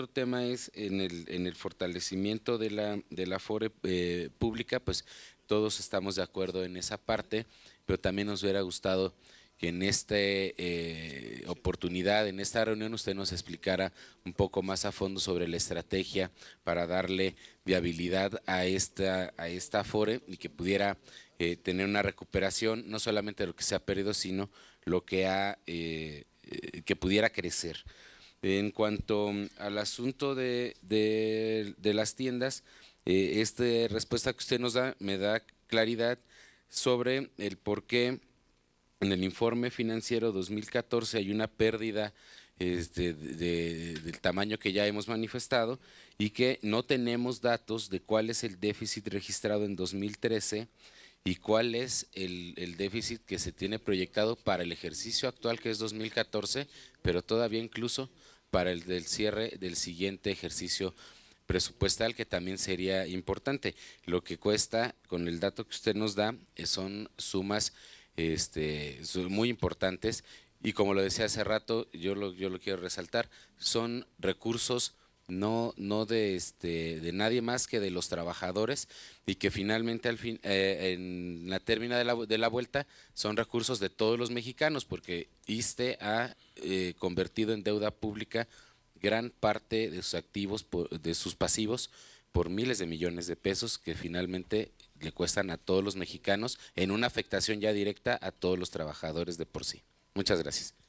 otro tema es en el, fortalecimiento de la, de la FORE eh, pública, pues todos estamos de acuerdo en esa parte, pero también nos hubiera gustado que en esta eh, oportunidad, en esta reunión, usted nos explicara un poco más a fondo sobre la estrategia para darle viabilidad a esta, a esta FORE y que pudiera eh, tener una recuperación, no solamente de lo que se ha perdido, sino lo que ha, que pudiera crecer. En cuanto mm, al asunto de, las tiendas, eh, esta respuesta que usted nos da me da claridad sobre el por qué en el informe financiero 2014 hay una pérdida este, del tamaño que ya hemos manifestado y que no tenemos datos de cuál es el déficit registrado en 2013 y cuál es el, déficit que se tiene proyectado para el ejercicio actual que es 2014, pero todavía incluso para el del cierre del siguiente ejercicio presupuestal que también sería importante. Lo que cuesta con el dato que usted nos da eh, son sumas este, muy importantes y como lo decía hace rato, yo lo, yo lo quiero resaltar, son recursos no, no de, este, de nadie más que de los trabajadores y que finalmente al fin, eh, en la términa de la, de la, vuelta son recursos de todos los mexicanos porque ISTE ha eh, convertido en deuda pública gran parte de sus activos, de sus pasivos por miles de millones de pesos que finalmente le cuestan a todos los mexicanos en una afectación ya directa a todos los trabajadores de por sí. Muchas gracias.